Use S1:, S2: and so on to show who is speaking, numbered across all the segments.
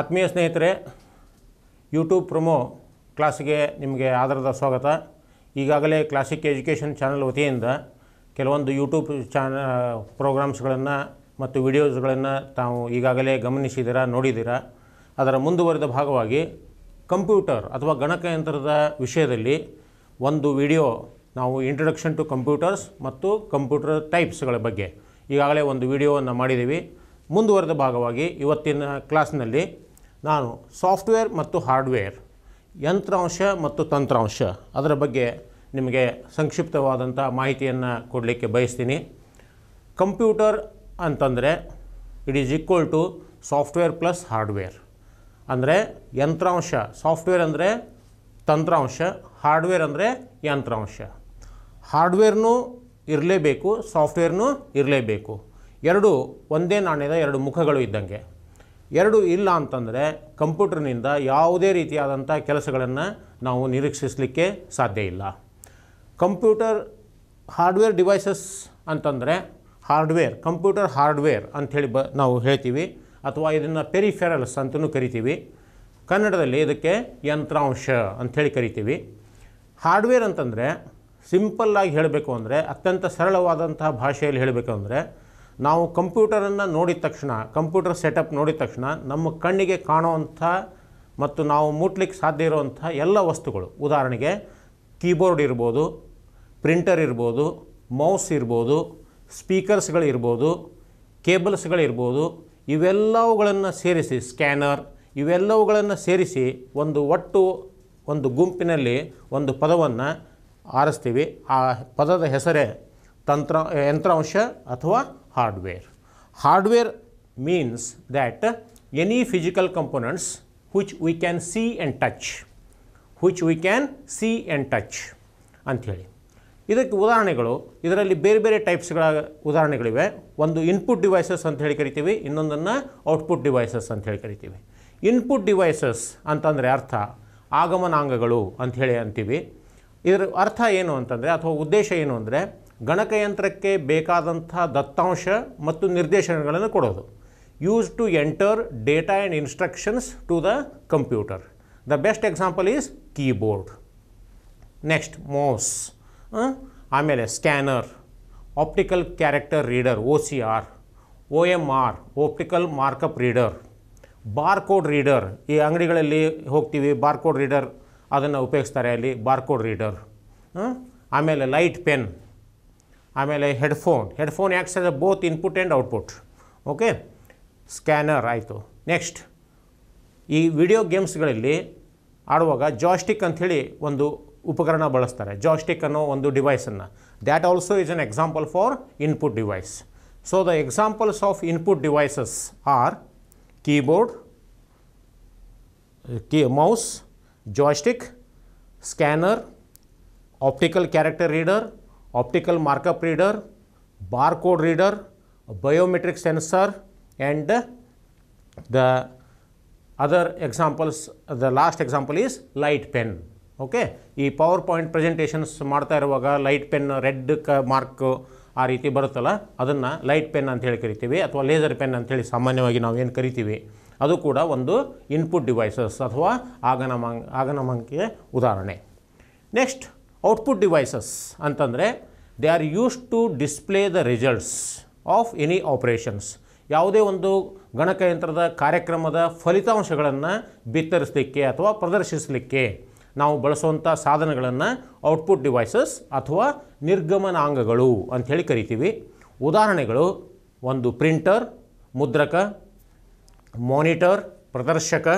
S1: ಆತ್ಮೀಯ ಸ್ನೇಹಿತರೆ YouTube promo ಕ್ಲಾಸ್ಗೆ ನಿಮಗೆ ಆಧಾರದ ಸ್ವಾಗತ ಈಗಾಗಲೇ ಕ್ಲಾಸಿಕ್ ಎಜುಕೇಷನ್ ಚಾನಲ್ ವತಿಯಿಂದ ಕೆಲವೊಂದು ಯೂಟ್ಯೂಬ್ ಚಾನ ಪ್ರೋಗ್ರಾಮ್ಸ್ಗಳನ್ನು ಮತ್ತು ವಿಡಿಯೋಸ್ಗಳನ್ನು ತಾವು ಈಗಾಗಲೇ ಗಮನಿಸಿದ್ದೀರಾ ನೋಡಿದ್ದೀರಾ ಅದರ ಮುಂದುವರೆದ ಭಾಗವಾಗಿ ಕಂಪ್ಯೂಟರ್ ಅಥವಾ ಗಣಕಯಂತ್ರದ ವಿಷಯದಲ್ಲಿ ಒಂದು ವಿಡಿಯೋ ನಾವು ಇಂಟ್ರಡಕ್ಷನ್ ಟು ಕಂಪ್ಯೂಟರ್ಸ್ ಮತ್ತು ಕಂಪ್ಯೂಟರ್ ಟೈಪ್ಸ್ಗಳ ಬಗ್ಗೆ ಈಗಾಗಲೇ ಒಂದು ವಿಡಿಯೋವನ್ನು ಮಾಡಿದ್ದೀವಿ ಮುಂದುವರೆದ ಭಾಗವಾಗಿ ಇವತ್ತಿನ ಕ್ಲಾಸ್ನಲ್ಲಿ ನಾನು ಸಾಫ್ಟ್ವೇರ್ ಮತ್ತು ಹಾರ್ಡ್ವೇರ್ ಯಂತ್ರಾಂಶ ಮತ್ತು ತಂತ್ರಾಂಶ ಅದರ ಬಗ್ಗೆ ನಿಮಗೆ ಸಂಕ್ಷಿಪ್ತವಾದಂಥ ಮಾಹಿತಿಯನ್ನು ಕೊಡಲಿಕ್ಕೆ ಬಯಸ್ತೀನಿ ಕಂಪ್ಯೂಟರ್ ಅಂತಂದರೆ it is equal to software plus hardware ಅಂದರೆ ಯಂತ್ರಾಂಶ ಸಾಫ್ಟ್ವೇರ್ ಅಂದರೆ ತಂತ್ರಾಂಶ ಹಾರ್ಡ್ವೇರ್ ಅಂದರೆ ಯಂತ್ರಾಂಶ ಹಾರ್ಡ್ವೇರ್ನೂ ಇರಲೇಬೇಕು ಸಾಫ್ಟ್ವೇರ್ನೂ ಇರಲೇಬೇಕು ಎರಡು ಒಂದೇ ನಾಣ್ಯದ ಎರಡು ಮುಖಗಳು ಇದ್ದಂಗೆ ಎರಡು ಇಲ್ಲ ಅಂತಂದರೆ ಕಂಪ್ಯೂಟರ್ನಿಂದ ಯಾವುದೇ ರೀತಿಯಾದಂಥ ಕೆಲಸಗಳನ್ನು ನಾವು ನಿರೀಕ್ಷಿಸಲಿಕ್ಕೆ ಸಾಧ್ಯ ಇಲ್ಲ ಕಂಪ್ಯೂಟರ್ ಹಾರ್ಡ್ವೇರ್ ಡಿವೈಸಸ್ ಅಂತಂದರೆ ಹಾರ್ಡ್ವೇರ್ ಕಂಪ್ಯೂಟರ್ ಹಾರ್ಡ್ವೇರ್ ಅಂಥೇಳಿ ಬ ನಾವು ಹೇಳ್ತೀವಿ ಅಥವಾ ಇದನ್ನು ಪೆರಿಫೆರಲ್ಸ್ ಅಂತಲೂ ಕರಿತೀವಿ ಕನ್ನಡದಲ್ಲಿ ಇದಕ್ಕೆ ಯಂತ್ರಾಂಶ ಅಂಥೇಳಿ ಕರಿತೀವಿ ಹಾರ್ಡ್ವೇರ್ ಅಂತಂದರೆ ಸಿಂಪಲ್ಲಾಗಿ ಹೇಳಬೇಕು ಅಂದರೆ ಅತ್ಯಂತ ಸರಳವಾದಂತಹ ಭಾಷೆಯಲ್ಲಿ ಹೇಳಬೇಕು ಅಂದರೆ ನಾವು ಕಂಪ್ಯೂಟರನ್ನು ನೋಡಿದ ತಕ್ಷಣ ಕಂಪ್ಯೂಟರ್ ಸೆಟಪ್ ನೋಡಿದ ತಕ್ಷಣ ನಮ್ಮ ಕಣ್ಣಿಗೆ ಕಾಣುವಂಥ ಮತ್ತು ನಾವು ಮುಟ್ಲಿಕ್ಕೆ ಸಾಧ್ಯ ಇರುವಂಥ ಎಲ್ಲ ವಸ್ತುಗಳು ಉದಾಹರಣೆಗೆ ಕೀಬೋರ್ಡ್ ಇರ್ಬೋದು ಪ್ರಿಂಟರ್ ಇರ್ಬೋದು ಮೌಸ್ ಇರ್ಬೋದು ಸ್ಪೀಕರ್ಸ್ಗಳಿರ್ಬೋದು ಕೇಬಲ್ಸ್ಗಳಿರ್ಬೋದು ಇವೆಲ್ಲವುಗಳನ್ನು ಸೇರಿಸಿ ಸ್ಕ್ಯಾನರ್ ಇವೆಲ್ಲವುಗಳನ್ನು ಸೇರಿಸಿ ಒಂದು ಒಟ್ಟು ಒಂದು ಗುಂಪಿನಲ್ಲಿ ಒಂದು ಪದವನ್ನು ಆರಿಸ್ತೀವಿ ಆ ಪದದ ಹೆಸರೇ ತಂತ್ರ ಯಂತ್ರಾಂಶ ಅಥವಾ hardware. Hardware means that any physical components which we can see and touch, which we can see and touch ಅಂಥೇಳಿ ಇದಕ್ಕೆ ಉದಾಹರಣೆಗಳು ಇದರಲ್ಲಿ ಬೇರೆ ಬೇರೆ ಟೈಪ್ಸ್ಗಳ ಉದಾಹರಣೆಗಳಿವೆ ಒಂದು ಇನ್ಪುಟ್ ಡಿವೈಸಸ್ ಅಂತ ಹೇಳಿ ಕರಿತೀವಿ ಇನ್ನೊಂದನ್ನು ಔಟ್ಪುಟ್ ಡಿವೈಸಸ್ ಅಂತ ಹೇಳಿ ಕರಿತೀವಿ ಇನ್ಪುಟ್ ಡಿವೈಸಸ್ ಅಂತಂದರೆ ಅರ್ಥ ಆಗಮನಾಂಗಗಳು ಅಂಥೇಳಿ ಅಂತೀವಿ ಇದರ ಅರ್ಥ ಏನು ಅಂತಂದರೆ ಅಥವಾ ಉದ್ದೇಶ ಏನು ಅಂದರೆ ಗಣಕಯಂತ್ರಕ್ಕೆ ಬೇಕಾದಂಥ ದತ್ತಾಂಶ ಮತ್ತು ನಿರ್ದೇಶನಗಳನ್ನು ಕೊಡೋದು use to enter data and instructions to the computer the best example is keyboard next mouse ಆಮೇಲೆ scanner optical character reader O C R O M R optical markup reader barcode reader ಈ ಅಂಗಡಿಗಳಲ್ಲಿ ಹೋಗ್ತೀವಿ barcode reader ಅದನ್ನು ಉಪಯೋಗಿಸ್ತಾರೆ ಅಲ್ಲಿ barcode reader ಆಮೇಲೆ light pen ಆಮೇಲೆ headphone headphone ಯಾಕೆ both input and output okay scanner ಆಯಿತು ನೆಕ್ಸ್ಟ್ ಈ ವಿಡಿಯೋ ಗೇಮ್ಸ್ಗಳಲ್ಲಿ ಆಡುವಾಗ ಜಾಸ್ಟಿಕ್ ಅಂಥೇಳಿ ಒಂದು ಉಪಕರಣ ಬಳಸ್ತಾರೆ ಜಾಸ್ಟಿಕ್ ಅನ್ನೋ ಒಂದು ಡಿವೈಸನ್ನು that also is an example for input device so the examples of input devices are keyboard key mouse joystick scanner optical character reader optical markup reader barcode reader biometric sensor and the other examples the last example is light pen okay ಈ PowerPoint presentations ಮಾಡ್ತಾ ಇರುವಾಗ light pen red ಕ mark ಆ ರೀತಿ ಬರುತ್ತಲ್ಲ ಅದನ್ನು light pen ಅಂತ ಹೇಳಿ ಕರಿತೀವಿ ಅಥವಾ ಲೇಸರ್ ಪೆನ್ ಅಂಥೇಳಿ ಸಾಮಾನ್ಯವಾಗಿ ನಾವು ಏನು ಕರಿತೀವಿ ಅದು ಕೂಡ ಒಂದು ಇನ್ಪುಟ್ ಡಿವೈಸಸ್ ಅಥವಾ ಆಗನಮಂ ಆಗಮನಕ್ಕೆ ಉದಾಹರಣೆ ನೆಕ್ಸ್ಟ್ ಔಟ್ಪುಟ್ ಡಿವೈಸಸ್ ಅಂತಂದರೆ they are use to display the results of any operations ಯಾವುದೇ ಒಂದು ಗಣಕಯಂತ್ರದ ಕಾರ್ಯಕ್ರಮದ ಫಲಿತಾಂಶಗಳನ್ನು ಬಿತ್ತರಿಸಲಿಕ್ಕೆ ಅಥವಾ ಪ್ರದರ್ಶಿಸಲಿಕ್ಕೆ ನಾವು ಬಳಸುವಂಥ ಸಾಧನಗಳನ್ನು ಔಟ್ಪುಟ್ ಡಿವೈಸಸ್ ಅಥವಾ ನಿರ್ಗಮನಾಂಗಗಳು ಅಂಥೇಳಿ ಕರಿತೀವಿ ಉದಾಹರಣೆಗಳು ಒಂದು ಪ್ರಿಂಟರ್ ಮುದ್ರಕ ಮಾನಿಟರ್ ಪ್ರದರ್ಶಕ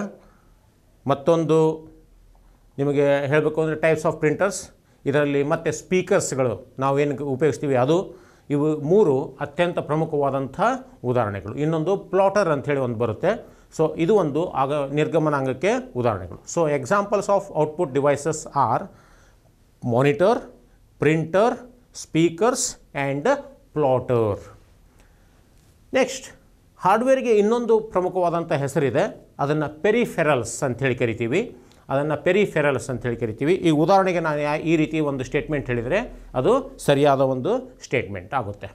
S1: ಮತ್ತೊಂದು ನಿಮಗೆ ಹೇಳಬೇಕು ಅಂದರೆ ಟೈಪ್ಸ್ ಆಫ್ ಪ್ರಿಂಟರ್ಸ್ ಇದರಲ್ಲಿ ಮತ್ತು ಸ್ಪೀಕರ್ಸ್ಗಳು ನಾವೇನು ಉಪಯೋಗಿಸ್ತೀವಿ ಅದು ಇವು ಮೂರು ಅತ್ಯಂತ ಪ್ರಮುಖವಾದಂಥ ಉದಾಹರಣೆಗಳು ಇನ್ನೊಂದು ಪ್ಲಾಟರ್ ಹೇಳಿ ಒಂದು ಬರುತ್ತೆ ಸೊ ಇದು ಒಂದು ಆಗ ನಿರ್ಗಮನಾಂಗಕ್ಕೆ ಉದಾಹರಣೆಗಳು so examples of output devices are monitor printer speakers and plotter next ಹಾರ್ಡ್ವೇರ್ಗೆ ಇನ್ನೊಂದು ಪ್ರಮುಖವಾದಂಥ ಹೆಸರಿದೆ ಅದನ್ನು ಪೆರಿಫೆರಲ್ಸ್ ಹೇಳಿ ಕರಿತೀವಿ ಅದನ್ನು ಪೆರಿಫೆರಲ್ಸ್ ಅಂತ ಹೇಳಿ ಕರಿತೀವಿ ಈ ಉದಾಹರಣೆಗೆ ನಾನು ಈ ರೀತಿ ಒಂದು ಸ್ಟೇಟ್ಮೆಂಟ್ ಹೇಳಿದರೆ ಅದು ಸರಿಯಾದ ಒಂದು ಸ್ಟೇಟ್ಮೆಂಟ್ ಆಗುತ್ತೆ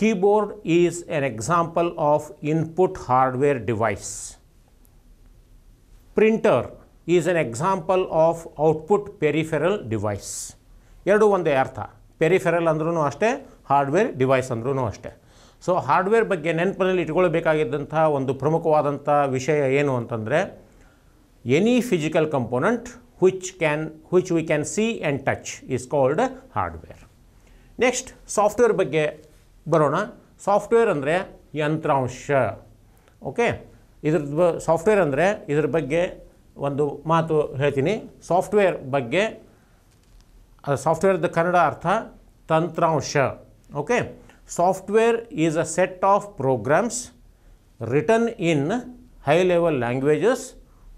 S1: keyboard is an example of input hardware device printer is an example of output peripheral device ಎರಡೂ ಒಂದೇ ಅರ್ಥ ಪೆರಿಫೆರಲ್ ಅಂದ್ರೂ ಅಷ್ಟೇ ಹಾರ್ಡ್ವೇರ್ ಡಿವೈಸ್ ಅಂದ್ರೂ ಅಷ್ಟೇ ಸೊ ಹಾರ್ಡ್ವೇರ್ ಬಗ್ಗೆ ನೆನಪಿನಲ್ಲಿ ಇಟ್ಕೊಳ್ಬೇಕಾಗಿದ್ದಂಥ ಒಂದು ಪ್ರಮುಖವಾದಂಥ ವಿಷಯ ಏನು ಅಂತಂದರೆ any physical component which can which we can see and touch is called hardware next software ಬಗ್ಗೆ ಬರೋಣ ಸಾಫ್ಟ್ವೇರ್ ಅಂದರೆ ಯಂತ್ರಾಂಶ ಓಕೆ ಇದ್ರದ್ದು ಸಾಫ್ಟ್ವೇರ್ ಅಂದರೆ ಇದ್ರ ಬಗ್ಗೆ ಒಂದು ಮಾತು ಹೇಳ್ತೀನಿ ಸಾಫ್ಟ್ವೇರ್ ಬಗ್ಗೆ ಸಾಫ್ಟ್ವೇರ್ದ ಕನ್ನಡ ಅರ್ಥ ತಂತ್ರಾಂಶ okay software is a set of programs written in high level languages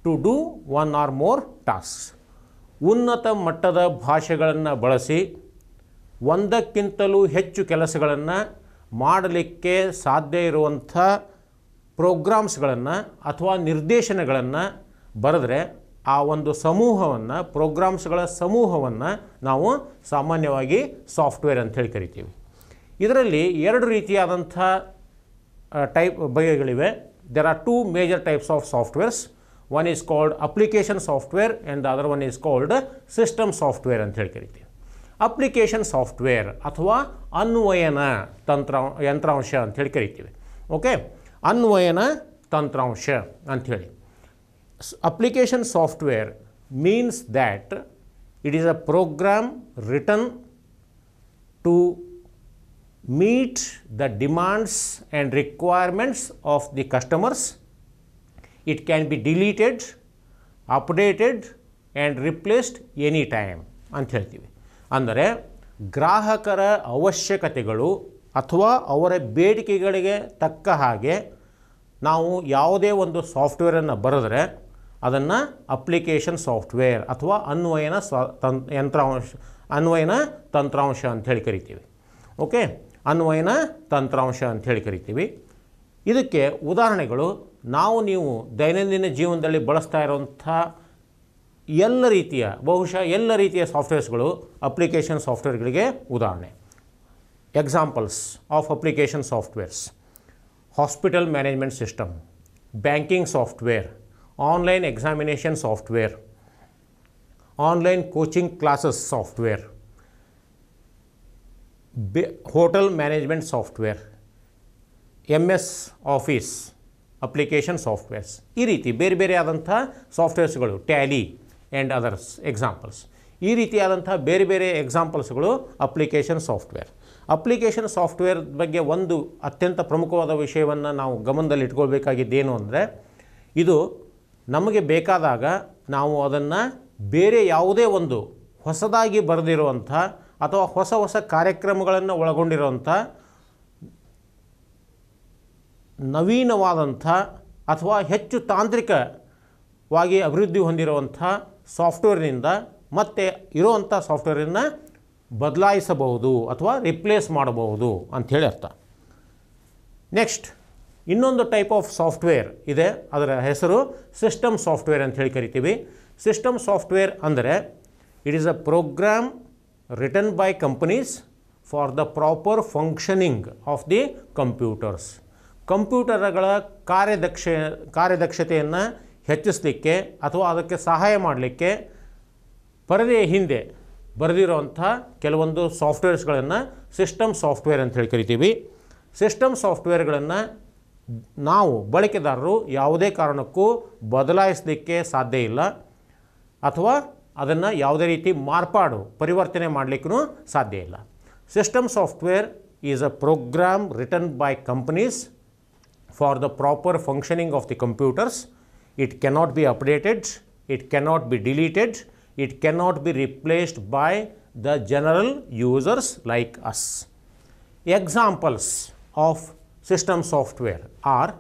S1: to do one or more tasks ಉನ್ನತ ಮಟ್ಟದ ಭಾಷೆಗಳನ್ನು ಬಳಸಿ ಒಂದಕ್ಕಿಂತಲೂ ಹೆಚ್ಚು ಕೆಲಸಗಳನ್ನು ಮಾಡಲಿಕ್ಕೆ ಸಾಧ್ಯ ಇರುವಂಥ ಪ್ರೋಗ್ರಾಮ್ಸ್ಗಳನ್ನು ಅಥವಾ ನಿರ್ದೇಶನಗಳನ್ನು ಬರೆದ್ರೆ ಆ ಒಂದು ಸಮೂಹವನ್ನು ಪ್ರೋಗ್ರಾಮ್ಸ್ಗಳ ಸಮೂಹವನ್ನು ನಾವು ಸಾಮಾನ್ಯವಾಗಿ ಸಾಫ್ಟ್ವೇರ್ ಅಂತ ಹೇಳಿ ಕರಿತೀವಿ ಇದರಲ್ಲಿ ಎರಡು ರೀತಿಯಾದಂಥ ಟೈಪ್ ಬಗೆಗಳಿವೆ there are two major types of softwares one is called application software and the other one is called system software ಅಂತ ಹೇಳಿ Application ಅಪ್ಲಿಕೇಶನ್ ಸಾಫ್ಟ್ವೇರ್ ಅಥವಾ ಅನ್ವಯನ ತಂತ್ರ ಯಂತ್ರಾಂಶ ಅಂಥೇಳಿ ಕರಿತೀವಿ ಓಕೆ ಅನ್ವಯನ ತಂತ್ರಾಂಶ ಅಂಥೇಳಿ application software means means it it is a program written to meet the demands and requirements of the customers It can be deleted, updated and replaced any time ಅಂತ ಹೇಳ್ತೀವಿ ಅಂದರೆ ಗ್ರಾಹಕರ ಅವಶ್ಯಕತೆಗಳು ಅಥವಾ ಅವರ ಬೇಡಿಕೆಗಳಿಗೆ ತಕ್ಕ ಹಾಗೆ ನಾವು ಯಾವುದೇ ಒಂದು ಸಾಫ್ಟ್ವೇರನ್ನು ಬರೆದ್ರೆ ಅದನ್ನು ಅಪ್ಲಿಕೇಶನ್ ಸಾಫ್ಟ್ವೇರ್ ಅಥವಾ ಅನ್ವಯನ ಸ್ವ ತಂ ಯಂತ್ರಾಂಶ ಅನ್ವಯನ ತಂತ್ರಾಂಶ ಅಂಥೇಳಿ ಕರಿತೀವಿ ಓಕೆ ಅನ್ವಯನ ತಂತ್ರಾಂಶ ಅಂಥೇಳಿ ಕರಿತೀವಿ ಇದಕ್ಕೆ ಉದಾಹರಣೆಗಳು ನಾವು ನೀವು ದೈನಂದಿನ ಜೀವನದಲ್ಲಿ ಬಳಸ್ತಾ ಇರೋಂಥ ಎಲ್ಲ ರೀತಿಯ ಬಹುಶಃ ಎಲ್ಲ ರೀತಿಯ ಸಾಫ್ಟ್ವೇರ್ಸ್ಗಳು ಅಪ್ಲಿಕೇಶನ್ ಸಾಫ್ಟ್ವೇರ್ಗಳಿಗೆ ಉದಾಹರಣೆ examples of application softwares hospital management system banking software online examination software online coaching classes software hotel management software M S Office application softwares ಈ ರೀತಿ ಬೇರೆ ಬೇರೆ ಆದಂಥ ಸಾಫ್ಟ್ವೇರ್ಸ್ಗಳು ಟ್ಯಾಲಿ ಆ್ಯಂಡ್ ಅದರ್ಸ್ ಎಕ್ಸಾಂಪಲ್ಸ್ ಈ ರೀತಿಯಾದಂಥ ಬೇರೆ ಬೇರೆ ಎಕ್ಸಾಂಪಲ್ಸ್ಗಳು ಅಪ್ಲಿಕೇಶನ್ ಸಾಫ್ಟ್ವೇರ್ ಅಪ್ಲಿಕೇಶನ್ ಸಾಫ್ಟ್ವೇರ್ ಬಗ್ಗೆ ಒಂದು ಅತ್ಯಂತ ಪ್ರಮುಖವಾದ ವಿಷಯವನ್ನು ನಾವು ಗಮನದಲ್ಲಿ ಇಟ್ಕೊಳ್ಬೇಕಾಗಿದ್ದೇನು ಅಂದರೆ ಇದು ನಮಗೆ ಬೇಕಾದಾಗ ನಾವು ಅದನ್ನು ಬೇರೆ ಯಾವುದೇ ಒಂದು ಹೊಸದಾಗಿ ಬರೆದಿರುವಂಥ ಅಥವಾ ಹೊಸ ಹೊಸ ಕಾರ್ಯಕ್ರಮಗಳನ್ನು ಒಳಗೊಂಡಿರುವಂಥ ನವೀನವಾದಂಥ ಅಥವಾ ಹೆಚ್ಚು ತಾಂತ್ರಿಕವಾಗಿ ಅಭಿವೃದ್ಧಿ ಹೊಂದಿರುವಂಥ ಸಾಫ್ಟ್ವೇರ್ನಿಂದ ಮತ್ತೆ ಇರೋವಂಥ ಸಾಫ್ಟ್ವೇರನ್ನು ಬದಲಾಯಿಸಬಹುದು ಅಥವಾ ರಿಪ್ಲೇಸ್ ಮಾಡಬಹುದು ಅಂಥೇಳಿ ಅರ್ಥ ನೆಕ್ಸ್ಟ್ ಇನ್ನೊಂದು ಟೈಪ್ ಆಫ್ ಸಾಫ್ಟ್ವೇರ್ ಇದೆ ಅದರ ಹೆಸರು ಸಿಸ್ಟಮ್ ಸಾಫ್ಟ್ವೇರ್ ಅಂತ ಹೇಳಿ ಕರಿತೀವಿ ಸಿಸ್ಟಮ್ ಸಾಫ್ಟ್ವೇರ್ ಅಂದರೆ it is a program written by companies for the proper functioning of the computers ಕಂಪ್ಯೂಟರ್ಗಳ ಕಾರ್ಯದಕ್ಷ ಕಾರ್ಯದಕ್ಷತೆಯನ್ನು ಹೆಚ್ಚಿಸಲಿಕ್ಕೆ ಅಥವಾ ಅದಕ್ಕೆ ಸಹಾಯ ಮಾಡಲಿಕ್ಕೆ ಪರದೆಯ ಹಿಂದೆ ಬರೆದಿರುವಂಥ ಕೆಲವೊಂದು ಸಾಫ್ಟ್ವೇರ್ಸ್ಗಳನ್ನು ಸಿಸ್ಟಮ್ ಸಾಫ್ಟ್ವೇರ್ ಅಂತ ಹೇಳಿ ಕರಿತೀವಿ ಸಿಸ್ಟಮ್ ಸಾಫ್ಟ್ವೇರ್ಗಳನ್ನು ನಾವು ಬಳಕೆದಾರರು ಯಾವುದೇ ಕಾರಣಕ್ಕೂ ಬದಲಾಯಿಸಲಿಕ್ಕೆ ಸಾಧ್ಯ ಇಲ್ಲ ಅಥವಾ ಅದನ್ನು ಯಾವುದೇ ರೀತಿ ಮಾರ್ಪಾಡು ಪರಿವರ್ತನೆ ಮಾಡಲಿಕ್ಕೂ ಸಾಧ್ಯ ಇಲ್ಲ system software is a program written by companies for the proper functioning of the computers. It cannot be updated, it cannot be deleted, it cannot be replaced by the general users like us. Examples of system software are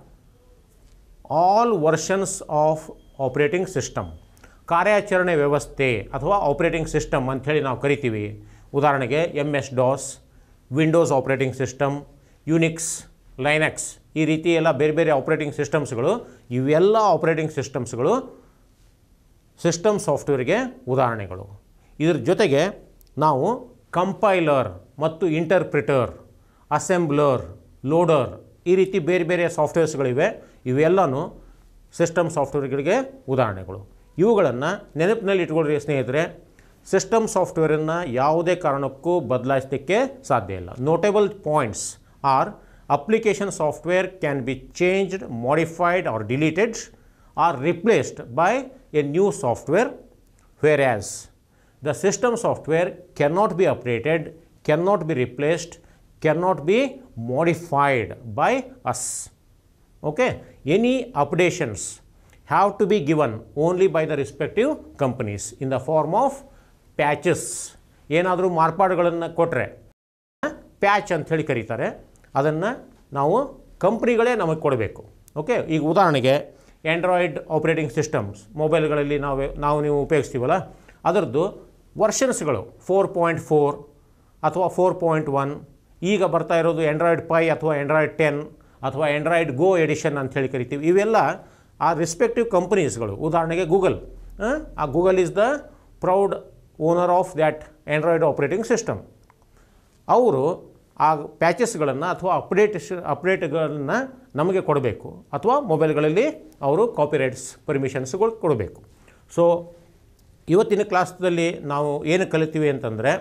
S1: all versions of operating system. ಕಾರ್ಯಾಚರಣೆ ವ್ಯವಸ್ಥೆ ಅಥವಾ operating system ಅಂಥೇಳಿ ನಾವು ಕರಿತೀವಿ ಉದಾಹರಣೆಗೆ M DOS, Windows operating system, Unix. Linux ಈ ರೀತಿ ಎಲ್ಲ ಬೇರೆ ಬೇರೆ ಆಪ್ರೇಟಿಂಗ್ ಸಿಸ್ಟಮ್ಸ್ಗಳು ಇವೆಲ್ಲ ಆಪ್ರೇಟಿಂಗ್ ಸಿಸ್ಟಮ್ಸ್ಗಳು ಸಿಸ್ಟಮ್ ಸಾಫ್ಟ್ವೇರ್ಗೆ ಉದಾಹರಣೆಗಳು ಇದರ ಜೊತೆಗೆ ನಾವು ಕಂಪೈಲರ್ ಮತ್ತು ಇಂಟರ್ಪ್ರಿಟರ್ ಅಸೆಂಬ್ಲರ್ ಲೋಡರ್ ಈ ರೀತಿ ಬೇರೆ ಬೇರೆ ಸಾಫ್ಟ್ವೇರ್ಸ್ಗಳಿವೆ ಇವೆಲ್ಲವೂ ಸಿಸ್ಟಮ್ ಸಾಫ್ಟ್ವೇರ್ಗಳಿಗೆ ಉದಾಹರಣೆಗಳು ಇವುಗಳನ್ನು ನೆನಪಿನಲ್ಲಿ ಇಟ್ಕೊಳ್ರಿ ಸ್ನೇಹಿತರೆ ಸಿಸ್ಟಮ್ ಸಾಫ್ಟ್ವೇರನ್ನು ಯಾವುದೇ ಕಾರಣಕ್ಕೂ ಬದಲಾಯಿಸಲಿಕ್ಕೆ ಸಾಧ್ಯ ಇಲ್ಲ notable points are application software can be changed, modified or deleted or replaced by a new software whereas the system software cannot be updated, cannot be replaced, cannot be modified by us. Okay? Any updations have to be given only by the respective companies in the form of patches. ಏನಾದರೂ ಮಾರ್ಪಾಡುಗಳನ್ನು ಅದನ್ನು ನಾವು ಕಂಪ್ನಿಗಳೇ ನಮಗೆ ಕೊಡಬೇಕು okay ಈಗ ಉದಾಹರಣೆಗೆ Android operating systems ಮೊಬೈಲ್ಗಳಲ್ಲಿ ನಾವು ನಾವು ನೀವು ಉಪಯೋಗಿಸ್ತೀವಲ್ಲ ಅದರದ್ದು ವರ್ಷನ್ಸ್ಗಳು ಫೋರ್ ಪಾಯಿಂಟ್ ಫೋರ್ ಅಥವಾ ಫೋರ್ ಪಾಯಿಂಟ್ ಒನ್ ಈಗ ಬರ್ತಾ ಇರೋದು ಆ್ಯಂಡ್ರಾಯ್ಡ್ ಫೈ ಅಥವಾ ಆ್ಯಂಡ್ರಾಯ್ಡ್ ಟೆನ್ ಅಥವಾ ಆ್ಯಂಡ್ರಾಯ್ಡ್ ಗೋ ಎಡಿಷನ್ ಅಂತ ಹೇಳಿ ಕರಿತೀವಿ ಇವೆಲ್ಲ ಆ ರೆಸ್ಪೆಕ್ಟಿವ್ ಕಂಪ್ನೀಸ್ಗಳು ಉದಾಹರಣೆಗೆ ಗೂಗಲ್ ಆ Google is the proud owner of that Android operating system ಅವರು ಆ ಪ್ಯಾಚಸ್ಗಳನ್ನು ಅಥವಾ ಅಪ್ಡೇಟ್ಸ್ ಅಪ್ಡೇಟ್ಗಳನ್ನು ನಮಗೆ ಕೊಡಬೇಕು ಅಥವಾ ಮೊಬೈಲ್ಗಳಲ್ಲಿ ಅವರು ಕಾಪಿರೈಟ್ಸ್ ಪರ್ಮಿಷನ್ಸ್ಗಳು ಕೊಡಬೇಕು ಸೊ ಇವತ್ತಿನ ಕ್ಲಾಸ್ದಲ್ಲಿ ನಾವು ಏನು ಕಲಿತೀವಿ ಅಂತಂದರೆ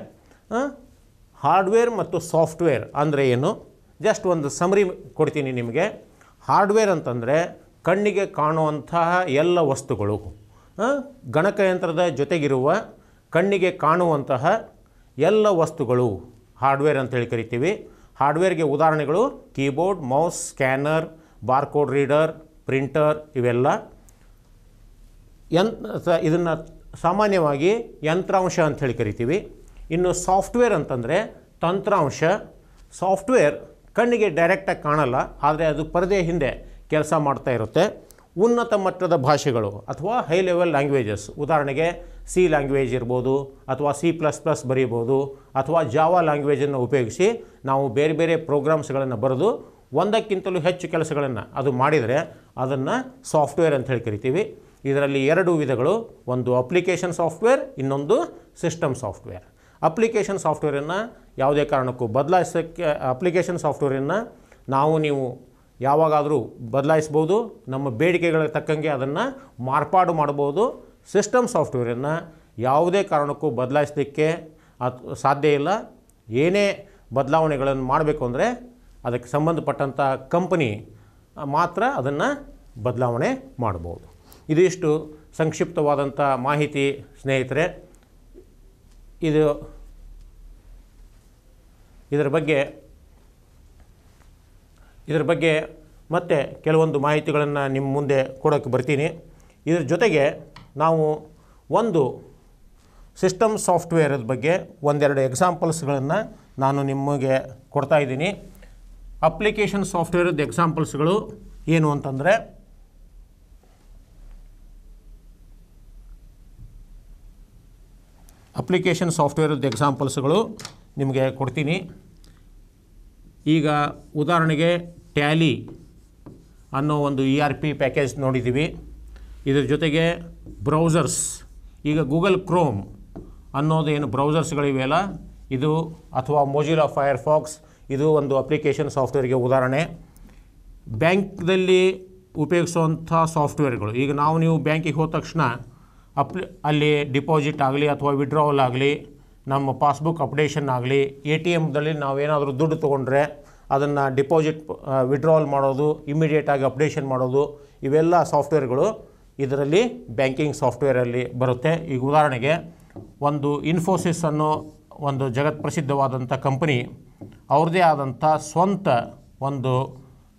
S1: ಹಾರ್ಡ್ವೇರ್ ಮತ್ತು ಸಾಫ್ಟ್ವೇರ್ ಅಂದರೆ ಏನು ಜಸ್ಟ್ ಒಂದು ಸಮರಿ ಕೊಡ್ತೀನಿ ನಿಮಗೆ ಹಾರ್ಡ್ವೇರ್ ಅಂತಂದರೆ ಕಣ್ಣಿಗೆ ಕಾಣುವಂತಹ ಎಲ್ಲ ವಸ್ತುಗಳು ಗಣಕಯಂತ್ರದ ಜೊತೆಗಿರುವ ಕಣ್ಣಿಗೆ ಕಾಣುವಂತಹ ಎಲ್ಲ ವಸ್ತುಗಳು ಹಾರ್ಡ್ವೇರ್ ಅಂತೇಳಿ ಕರಿತೀವಿ ಹಾರ್ಡ್ವೇರ್ಗೆ ಉದಾಹರಣೆಗಳು keyboard mouse scanner barcode reader printer ಇವೆಲ್ಲ ಯಂತ್ರ ಇದನ್ನು ಸಾಮಾನ್ಯವಾಗಿ ಯಂತ್ರಾಂಶ ಅಂಥೇಳಿ ಕರಿತೀವಿ ಇನ್ನು ಸಾಫ್ಟ್ವೇರ್ ಅಂತಂದರೆ ತಂತ್ರಾಂಶ ಸಾಫ್ಟ್ವೇರ್ ಕಣ್ಣಿಗೆ ಡೈರೆಕ್ಟಾಗಿ ಕಾಣಲ್ಲ ಆದರೆ ಅದು ಪರದೆ ಹಿಂದೆ ಕೆಲಸ ಮಾಡ್ತಾ ಇರುತ್ತೆ ಉನ್ನತ ಮಟ್ಟದ ಭಾಷೆಗಳು ಅಥವಾ ಹೈ ಲೆವೆಲ್ ಲ್ಯಾಂಗ್ವೇಜಸ್ ಉದಾಹರಣೆಗೆ ಸಿ ಲ್ಯಾಂಗ್ವೇಜ್ ಇರ್ಬೋದು ಅಥವಾ ಸಿ ಪ್ಲಸ್ ಪ್ಲಸ್ ಬರೀಬೋದು ಅಥವಾ ಜಾವಾ ಲ್ಯಾಂಗ್ವೇಜನ್ನು ಉಪಯೋಗಿಸಿ ನಾವು ಬೇರೆ ಬೇರೆ ಪ್ರೋಗ್ರಾಮ್ಸ್ಗಳನ್ನು ಬರೆದು ಒಂದಕ್ಕಿಂತಲೂ ಹೆಚ್ಚು ಕೆಲಸಗಳನ್ನು ಅದು ಮಾಡಿದರೆ ಅದನ್ನು ಸಾಫ್ಟ್ವೇರ್ ಅಂತ ಹೇಳಿ ಕರಿತೀವಿ ಇದರಲ್ಲಿ ಎರಡು ವಿಧಗಳು ಒಂದು ಅಪ್ಲಿಕೇಶನ್ ಸಾಫ್ಟ್ವೇರ್ ಇನ್ನೊಂದು ಸಿಸ್ಟಮ್ ಸಾಫ್ಟ್ವೇರ್ ಅಪ್ಲಿಕೇಶನ್ ಸಾಫ್ಟ್ವೇರನ್ನು ಯಾವುದೇ ಕಾರಣಕ್ಕೂ ಬದಲಾಯಿಸೋಕ್ಕೆ ಅಪ್ಲಿಕೇಶನ್ ಸಾಫ್ಟ್ವೇರನ್ನು ನಾವು ನೀವು ಯಾವಾಗಾದರೂ ಬದಲಾಯಿಸ್ಬೋದು ನಮ್ಮ ಬೇಡಿಕೆಗಳಿಗೆ ತಕ್ಕಂಗೆ ಅದನ್ನು ಮಾರ್ಪಾಡು ಮಾಡ್ಬೋದು ಸಿಸ್ಟಮ್ ಸಾಫ್ಟ್ವೇರನ್ನು ಯಾವುದೇ ಕಾರಣಕ್ಕೂ ಬದಲಾಯಿಸಲಿಕ್ಕೆ ಸಾಧ್ಯ ಇಲ್ಲ ಏನೇ ಬದಲಾವಣೆಗಳನ್ನು ಮಾಡಬೇಕು ಅಂದರೆ ಅದಕ್ಕೆ ಸಂಬಂಧಪಟ್ಟಂಥ ಕಂಪನಿ ಮಾತ್ರ ಅದನ್ನು ಬದಲಾವಣೆ ಮಾಡ್ಬೋದು ಇದಿಷ್ಟು ಸಂಕ್ಷಿಪ್ತವಾದಂಥ ಮಾಹಿತಿ ಸ್ನೇಹಿತರೆ ಇದು ಇದರ ಬಗ್ಗೆ ಇದರ ಬಗ್ಗೆ ಮತ್ತೆ ಕೆಲವೊಂದು ಮಾಹಿತಿಗಳನ್ನು ನಿಮ್ಮ ಮುಂದೆ ಕೊಡೋಕ್ಕೆ ಬರ್ತೀನಿ ಇದರ ಜೊತೆಗೆ ನಾವು ಒಂದು ಸಿಸ್ಟಮ್ ಸಾಫ್ಟ್ವೇರದ ಬಗ್ಗೆ ಒಂದೆರಡು ಎಕ್ಸಾಂಪಲ್ಸ್ಗಳನ್ನು ನಾನು ನಿಮಗೆ ಕೊಡ್ತಾಯಿದ್ದೀನಿ ಅಪ್ಲಿಕೇಶನ್ ಸಾಫ್ಟ್ವೇರದ ಎಕ್ಸಾಂಪಲ್ಸ್ಗಳು ಏನು ಅಂತಂದರೆ ಅಪ್ಲಿಕೇಶನ್ ಸಾಫ್ಟ್ವೇರದ ಎಕ್ಸಾಂಪಲ್ಸ್ಗಳು ನಿಮಗೆ ಕೊಡ್ತೀನಿ ಈಗ ಉದಾಹರಣೆಗೆ ಟ್ಯಾಲಿ ಅನ್ನೋ ಒಂದು ಇ ಆರ್ ಪಿ ಪ್ಯಾಕೇಜ್ ನೋಡಿದ್ದೀವಿ ಇದ್ರ ಜೊತೆಗೆ ಬ್ರೌಸರ್ಸ್ ಈಗ ಗೂಗಲ್ ಕ್ರೋಮ್ ಅನ್ನೋದೇನು ಬ್ರೌಸರ್ಸ್ಗಳಿವೆಯಲ್ಲ ಇದು ಅಥವಾ ಮೊಜಿಲಾ ಫೈರ್ ಫಾಕ್ಸ್ ಇದು ಒಂದು ಅಪ್ಲಿಕೇಶನ್ ಸಾಫ್ಟ್ವೇರ್ಗೆ ಉದಾಹರಣೆ ಬ್ಯಾಂಕ್ದಲ್ಲಿ ಉಪಯೋಗಿಸುವಂಥ ಸಾಫ್ಟ್ವೇರ್ಗಳು ಈಗ ನಾವು ನೀವು ಬ್ಯಾಂಕಿಗೆ ಹೋದ ತಕ್ಷಣ ಅಪ್ಲಿ ಅಲ್ಲಿ ಡಿಪಾಸಿಟ್ ಆಗಲಿ ಅಥವಾ ವಿಡ್ರಾವಲ್ ಆಗಲಿ ನಮ್ಮ ಪಾಸ್ಬುಕ್ ಅಪ್ಡೇಷನ್ ಆಗಲಿ ಎ ಟಿ ಎಮ್ದಲ್ಲಿ ನಾವೇನಾದರೂ ದುಡ್ಡು ತೊಗೊಂಡ್ರೆ ಅದನ್ನು ಡಿಪಾಸಿಟ್ ವಿಡ್ರಾವಲ್ ಮಾಡೋದು ಇಮಿಡಿಯೇಟಾಗಿ ಅಪ್ಡೇಷನ್ ಮಾಡೋದು ಇವೆಲ್ಲ ಸಾಫ್ಟ್ವೇರ್ಗಳು ಇದರಲ್ಲಿ ಬ್ಯಾಂಕಿಂಗ್ ಸಾಫ್ಟ್ವೇರಲ್ಲಿ ಬರುತ್ತೆ ಈಗ ಉದಾಹರಣೆಗೆ ಒಂದು ಇನ್ಫೋಸಿಸ್ ಅನ್ನೋ ಒಂದು ಜಗತ್ ಪ್ರಸಿದ್ಧವಾದಂಥ ಕಂಪನಿ ಅವ್ರದ್ದೇ ಆದಂಥ ಸ್ವಂತ ಒಂದು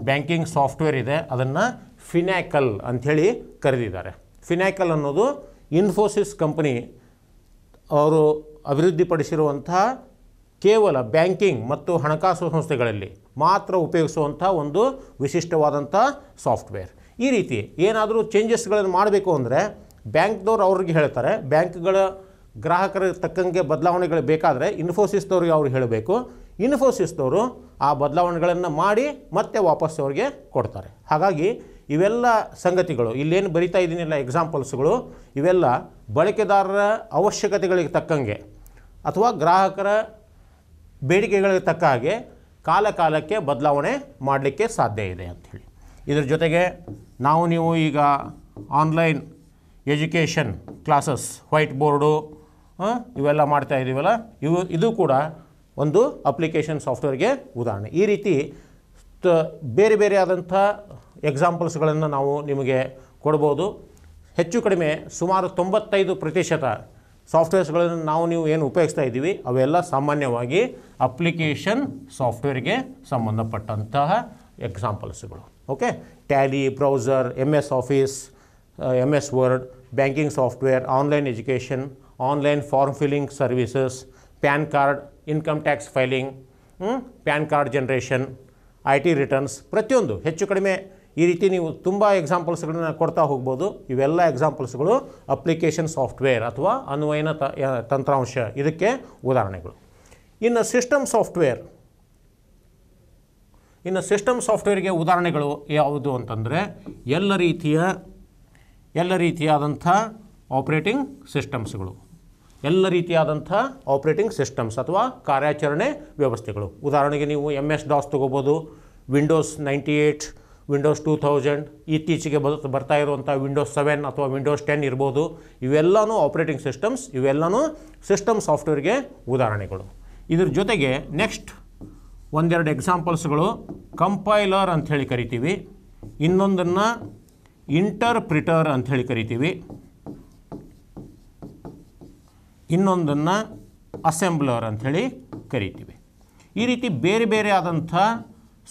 S1: ಬ್ಯಾಂಕಿಂಗ್ ಸಾಫ್ಟ್ವೇರ್ ಇದೆ ಅದನ್ನು ಫಿನ್ಯಾಕಲ್ ಅಂಥೇಳಿ ಕರೆದಿದ್ದಾರೆ ಫಿನ್ಯಾಕಲ್ ಅನ್ನೋದು ಇನ್ಫೋಸಿಸ್ ಕಂಪನಿ ಅವರು ಅಭಿವೃದ್ಧಿಪಡಿಸಿರುವಂಥ ಕೇವಲ ಬ್ಯಾಂಕಿಂಗ್ ಮತ್ತು ಹಣಕಾಸು ಸಂಸ್ಥೆಗಳಲ್ಲಿ ಮಾತ್ರ ಉಪಯೋಗಿಸುವಂಥ ಒಂದು ವಿಶಿಷ್ಟವಾದಂಥ ಸಾಫ್ಟ್ವೇರ್ ಈ ರೀತಿ ಏನಾದರೂ ಚೇಂಜಸ್ಗಳನ್ನು ಮಾಡಬೇಕು ಅಂದರೆ ಬ್ಯಾಂಕ್ದವ್ರು ಅವ್ರಿಗೆ ಹೇಳ್ತಾರೆ ಬ್ಯಾಂಕ್ಗಳ ಗ್ರಾಹಕರ ತಕ್ಕಂಗೆ ಬದಲಾವಣೆಗಳು ಬೇಕಾದರೆ ಇನ್ಫೋಸಿಸ್ದವ್ರಿಗೆ ಅವ್ರು ಹೇಳಬೇಕು ಇನ್ಫೋಸಿಸ್ದವರು ಆ ಬದಲಾವಣೆಗಳನ್ನು ಮಾಡಿ ಮತ್ತೆ ವಾಪಸ್ ಅವ್ರಿಗೆ ಕೊಡ್ತಾರೆ ಹಾಗಾಗಿ ಇವೆಲ್ಲ ಸಂಗತಿಗಳು ಇಲ್ಲೇನು ಬರಿತಾ ಇದ್ದೀನಿಲ್ಲ ಎಕ್ಸಾಂಪಲ್ಸ್ಗಳು ಇವೆಲ್ಲ ಬಳಕೆದಾರರ ಅವಶ್ಯಕತೆಗಳಿಗೆ ತಕ್ಕಂಗೆ ಅಥವಾ ಗ್ರಾಹಕರ ಬೇಡಿಕೆಗಳಿಗೆ ತಕ್ಕ ಹಾಗೆ ಕಾಲ ಕಾಲಕ್ಕೆ ಬದಲಾವಣೆ ಮಾಡಲಿಕ್ಕೆ ಸಾಧ್ಯ ಇದೆ ಅಂಥೇಳಿ ಇದ್ರ ಜೊತೆಗೆ ನಾವು ನೀವು ಈಗ online education classes white board ಇವೆಲ್ಲ ಮಾಡ್ತಾ ಇದ್ದೀವಲ್ಲ ಇವು ಇದು ಕೂಡ ಒಂದು ಅಪ್ಲಿಕೇಶನ್ ಸಾಫ್ಟ್ವೇರ್ಗೆ ಉದಾಹರಣೆ ಈ ರೀತಿ ಬೇರೆ ಬೇರೆ ಆದಂಥ ಎಕ್ಸಾಂಪಲ್ಸ್ಗಳನ್ನು ನಾವು ನಿಮಗೆ ಕೊಡ್ಬೋದು ಹೆಚ್ಚು ಕಡಿಮೆ ಸುಮಾರು ತೊಂಬತ್ತೈದು ಪ್ರತಿಶತ ಸಾಫ್ಟ್ವೇರ್ಸ್ಗಳನ್ನು ನಾವು ನೀವು ಏನು ಉಪಯೋಗಿಸ್ತಾ ಇದ್ದೀವಿ ಅವೆಲ್ಲ ಸಾಮಾನ್ಯವಾಗಿ ಅಪ್ಲಿಕೇಶನ್ ಸಾಫ್ಟ್ವೇರ್ಗೆ ಸಂಬಂಧಪಟ್ಟಂತಹ ಎಕ್ಸಾಂಪಲ್ಸ್ಗಳು okay Tally browser M S Office M S Word banking software online education online form filling services PAN card income tax filing PAN card generation I T returns ಪ್ರತಿಯೊಂದು ಹೆಚ್ಚು ಕಡಿಮೆ ಈ ರೀತಿ ನೀವು ತುಂಬ ಎಕ್ಸಾಂಪಲ್ಸ್ಗಳನ್ನ ಕೊಡ್ತಾ ಹೋಗ್ಬೋದು ಇವೆಲ್ಲ ಎಕ್ಸಾಂಪಲ್ಸ್ಗಳು ಅಪ್ಲಿಕೇಶನ್ ಸಾಫ್ಟ್ವೇರ್ ಅಥವಾ ಅನ್ವಯನ ತಂತ್ರಾಂಶ ಇದಕ್ಕೆ ಉದಾಹರಣೆಗಳು ಇನ್ನು ಸಿಸ್ಟಮ್ ಸಾಫ್ಟ್ವೇರ್ ಇನ್ನು ಸಿಸ್ಟಮ್ ಸಾಫ್ಟ್ವೇರ್ಗೆ ಉದಾಹರಣೆಗಳು ಯಾವುದು ಅಂತಂದರೆ ಎಲ್ಲ ರೀತಿಯ ಎಲ್ಲ ರೀತಿಯಾದಂಥ ಆಪ್ರೇಟಿಂಗ್ ಸಿಸ್ಟಮ್ಸ್ಗಳು ಎಲ್ಲ ರೀತಿಯಾದಂಥ ಆಪ್ರೇಟಿಂಗ್ ಸಿಸ್ಟಮ್ಸ್ ಅಥವಾ ಕಾರ್ಯಾಚರಣೆ ವ್ಯವಸ್ಥೆಗಳು ಉದಾಹರಣೆಗೆ ನೀವು ಎಮ್ ಎಸ್ ಡಾಸ್ ತೊಗೋಬೋದು Windows ninety eight Windows two thousand ಇತ್ತೀಚೆಗೆ ಬರ್ತಾ ಇರುವಂಥ ವಿಂಡೋಸ್ ಸೆವೆನ್ ಅಥವಾ ವಿಂಡೋಸ್ ಟೆನ್ ಇರ್ಬೋದು ಇವೆಲ್ಲವೂ ಆಪ್ರೇಟಿಂಗ್ ಸಿಸ್ಟಮ್ಸ್ ಇವೆಲ್ಲವೂ ಸಿಸ್ಟಮ್ ಸಾಫ್ಟ್ವೇರ್ಗೆ ಉದಾಹರಣೆಗಳು ಇದ್ರ ಜೊತೆಗೆ ನೆಕ್ಸ್ಟ್ ಒಂದೆರಡು ಎಕ್ಸಾಂಪಲ್ಸ್ಗಳು ಕಂಪೈಲರ್ ಅಂಥೇಳಿ ಕರಿತೀವಿ ಇನ್ನೊಂದನ್ನು ಇಂಟರ್ಪ್ರಿಟರ್ ಅಂಥೇಳಿ ಕರಿತೀವಿ ಇನ್ನೊಂದನ್ನು ಅಸೆಂಬ್ಲರ್ ಅಂಥೇಳಿ ಕರಿತೀವಿ ಈ ರೀತಿ ಬೇರೆ ಬೇರೆ ಆದಂಥ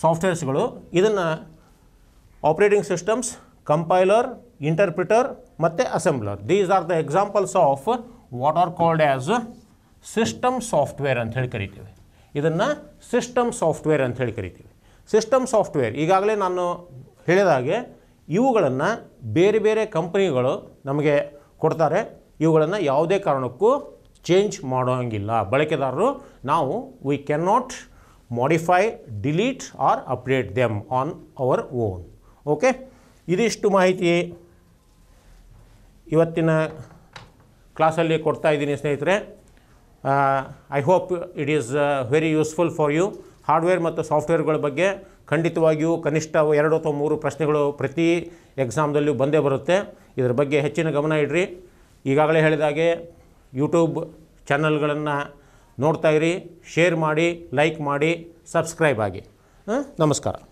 S1: ಸಾಫ್ಟ್ವೇರ್ಸ್ಗಳು ಇದನ್ನು ಆಪ್ರೇಟಿಂಗ್ ಸಿಸ್ಟಮ್ಸ್ ಕಂಪೈಲರ್ ಇಂಟರ್ಪ್ರಿಟರ್ ಮತ್ತು assembler these are the examples of what are called as system software ಹೇಳಿ ಕರಿತೀವಿ ಇದನ್ನು ಸಿಸ್ಟಮ್ ಸಾಫ್ಟ್ವೇರ್ ಅಂತ ಹೇಳಿ ಕರಿತೀವಿ ಸಿಸ್ಟಮ್ ಸಾಫ್ಟ್ವೇರ್ ಈಗಾಗಲೇ ನಾನು ಹೇಳಿದಾಗೆ ಇವುಗಳನ್ನು ಬೇರೆ ಬೇರೆ ಕಂಪ್ನಿಗಳು ನಮಗೆ ಕೊಡ್ತಾರೆ ಇವುಗಳನ್ನು ಯಾವುದೇ ಕಾರಣಕ್ಕೂ ಚೇಂಜ್ ಮಾಡೋಂಗಿಲ್ಲ ಬಳಕೆದಾರರು ನಾವು we can not modify delete or update them on our own okay ಇದಿಷ್ಟು ಮಾಹಿತಿ ಇವತ್ತಿನ ಕ್ಲಾಸಲ್ಲಿ ಕೊಡ್ತಾ ಇದ್ದೀನಿ ಸ್ನೇಹಿತರೆ I hope it is very useful for you hardware ಮತ್ತು ಸಾಫ್ಟ್ವೇರ್ಗಳ ಬಗ್ಗೆ ಖಂಡಿತವಾಗಿಯೂ ಕನಿಷ್ಠ ಎರಡು ಅಥವಾ ಮೂರು ಪ್ರಶ್ನೆಗಳು ಪ್ರತಿ ಎಕ್ಸಾಮ್ದಲ್ಲೂ ಬಂದೇ ಬರುತ್ತೆ ಇದರ ಬಗ್ಗೆ ಹೆಚ್ಚಿನ ಗಮನ ಇಡ್ರಿ ಈಗಾಗಲೇ ಹೇಳಿದಾಗೆ ಯೂಟ್ಯೂಬ್ ಚಾನಲ್ಗಳನ್ನು ನೋಡ್ತಾಯಿರಿ ಶೇರ್ ಮಾಡಿ ಲೈಕ್ ಮಾಡಿ ಸಬ್ಸ್ಕ್ರೈಬ್ ಆಗಿ ನಮಸ್ಕಾರ